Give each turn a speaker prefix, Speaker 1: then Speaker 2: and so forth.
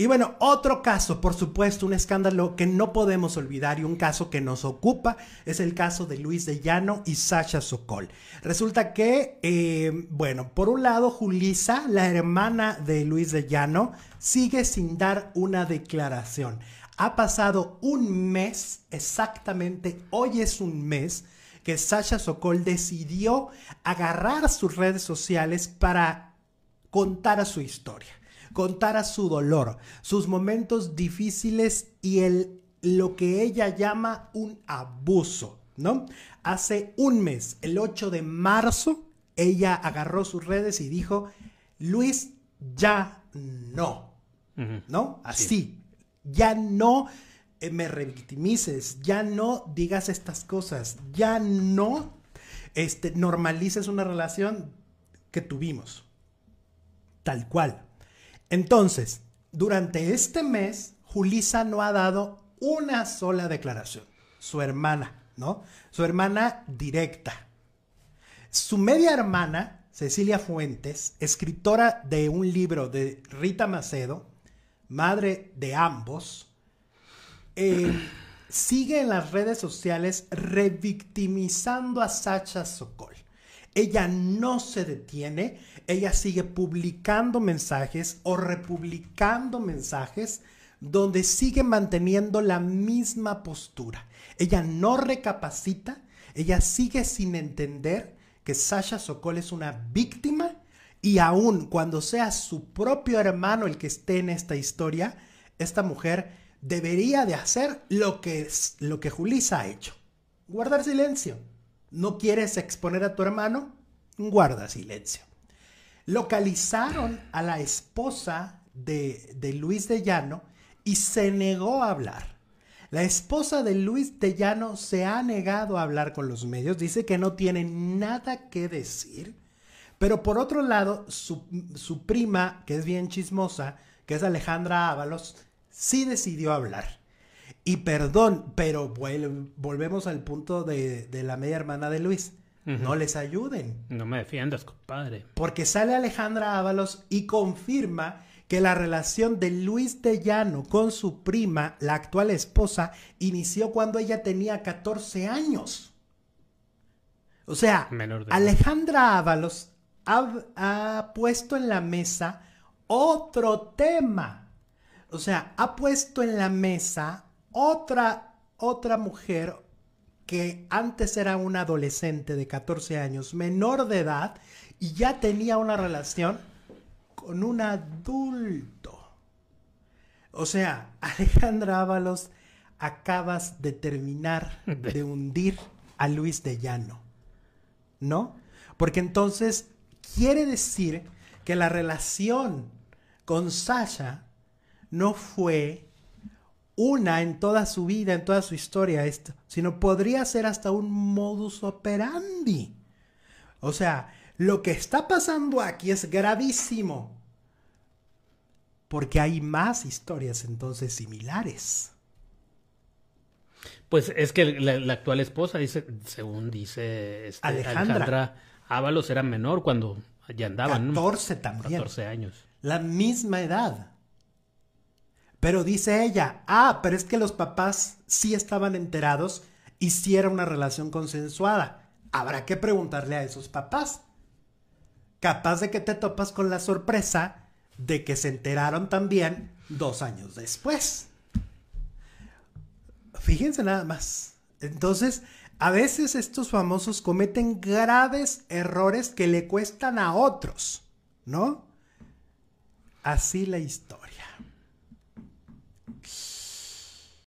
Speaker 1: Y bueno, otro caso, por supuesto, un escándalo que no podemos olvidar y un caso que nos ocupa es el caso de Luis de Llano y Sasha Sokol. Resulta que, eh, bueno, por un lado, Julisa, la hermana de Luis de Llano, sigue sin dar una declaración. Ha pasado un mes, exactamente, hoy es un mes, que Sasha Sokol decidió agarrar sus redes sociales para contar su historia contara su dolor, sus momentos difíciles y el, lo que ella llama un abuso, ¿no? Hace un mes, el 8 de marzo, ella agarró sus redes y dijo, Luis, ya no, ¿no? Así, ya no eh, me revictimices, ya no digas estas cosas, ya no este, normalices una relación que tuvimos. Tal cual. Entonces, durante este mes, Julisa no ha dado una sola declaración. Su hermana, ¿no? Su hermana directa. Su media hermana, Cecilia Fuentes, escritora de un libro de Rita Macedo, madre de ambos, eh, sigue en las redes sociales revictimizando a Sacha Sokol. Ella no se detiene, ella sigue publicando mensajes o republicando mensajes donde sigue manteniendo la misma postura. Ella no recapacita, ella sigue sin entender que Sasha Sokol es una víctima y aún cuando sea su propio hermano el que esté en esta historia, esta mujer debería de hacer lo que, lo que Julissa ha hecho, guardar silencio no quieres exponer a tu hermano, guarda silencio. Localizaron a la esposa de, de Luis de Llano y se negó a hablar. La esposa de Luis de Llano se ha negado a hablar con los medios, dice que no tiene nada que decir, pero por otro lado, su, su prima, que es bien chismosa, que es Alejandra Ábalos, sí decidió hablar. Y perdón, pero volvemos al punto de, la media hermana de Luis. No les ayuden. No me defiendas, compadre. Porque sale Alejandra Ábalos y confirma que la relación de Luis de Llano con su prima, la actual esposa, inició cuando ella tenía 14 años. O sea, Alejandra Ábalos ha, ha, puesto en la mesa otro tema. O sea, ha puesto en la mesa otra, otra mujer que antes era una adolescente de 14 años, menor de edad, y ya tenía una relación con un adulto. O sea, Alejandra Ábalos, acabas de terminar de hundir a Luis de Llano, ¿no? Porque entonces quiere decir que la relación con Sasha no fue una en toda su vida, en toda su historia, esto, sino podría ser hasta un modus operandi. O sea, lo que está pasando aquí es gravísimo. Porque hay más historias entonces similares. Pues es que la, actual esposa dice, según dice este Alejandra. Ávalos Ábalos era menor cuando ya andaban. 14 también. 14 años. La misma edad. Pero dice ella, ah, pero es que los papás sí estaban enterados y una relación consensuada. Habrá que preguntarle a esos papás. Capaz de que te topas con la sorpresa de que se enteraron también dos años después. Fíjense nada más. Entonces, a veces estos famosos cometen graves errores que le cuestan a otros, ¿no? Así la historia.